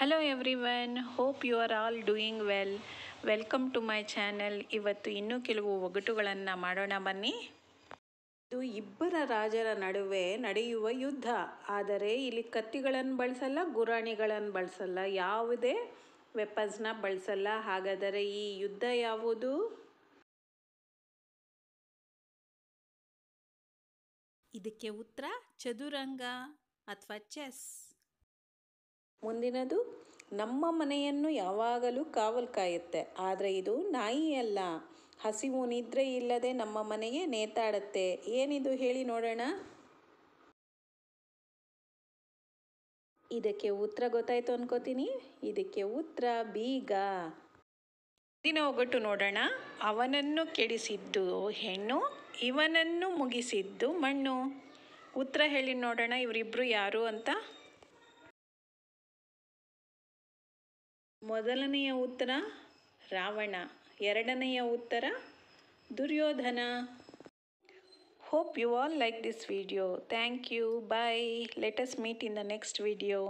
hello everyone hope you are all doing well welcome to my channel ಇವತ್ತು ಇನ್ನೂ ಕೆಲವು ಒಗಟುಗಳನ್ನು ಮಾಡೋಣ ಬನ್ನಿ ಇದು ಇಬ್ಬರ ರಾಜರ ನಡುವೆ ನಡೆಯುವ ಯುದ್ಧ ಆದರೆ ಇಲ್ಲಿ ಕತ್ತಿಗಳನ್ನು ಬಳಸಲ್ಲ ಗುರಾಣಿಗಳನ್ನು ಬಳಸಲ್ಲ ಯಾವುದೇ ವೆಪನ್ಸ್ನ ಬಳಸಲ್ಲ ಹಾಗಾದರೆ ಈ ಯುದ್ಧ ಯಾವುದು ಇದಕ್ಕೆ ಉತ್ತರ ಚದುರಂಗ ಅಥವಾ ಚೆಸ್ ಮುಂದಿನದು ನಮ್ಮ ಮನೆಯನ್ನು ಯಾವಾಗಲೂ ಕಾವಲು ಕಾಯುತ್ತೆ ಆದರೆ ಇದು ನಾಯಿಯಲ್ಲ ಹಸಿವು ನಿದ್ರೆ ಇಲ್ಲದೆ ನಮ್ಮ ಮನೆಗೆ ನೇತಾಡುತ್ತೆ ಏನಿದು ಹೇಳಿ ನೋಡೋಣ ಇದಕ್ಕೆ ಉತ್ತರ ಗೊತ್ತಾಯ್ತು ಅನ್ಕೋತೀನಿ ಇದಕ್ಕೆ ಉತ್ತರ ಬೀಗ ದಿನ ಒಗ್ಗಟ್ಟು ನೋಡೋಣ ಅವನನ್ನು ಕೆಡಿಸಿದ್ದು ಹೆಣ್ಣು ಇವನನ್ನು ಮುಗಿಸಿದ್ದು ಮಣ್ಣು ಉತ್ತರ ಹೇಳಿ ನೋಡೋಣ ಇವರಿಬ್ಬರು ಯಾರು ಅಂತ ಮೊದಲನೆಯ ಉತ್ತರ ರಾವಣ ಎರಡನೆಯ ಉತ್ತರ Duryodhana hope you all like this video thank you bye let's meet in the next video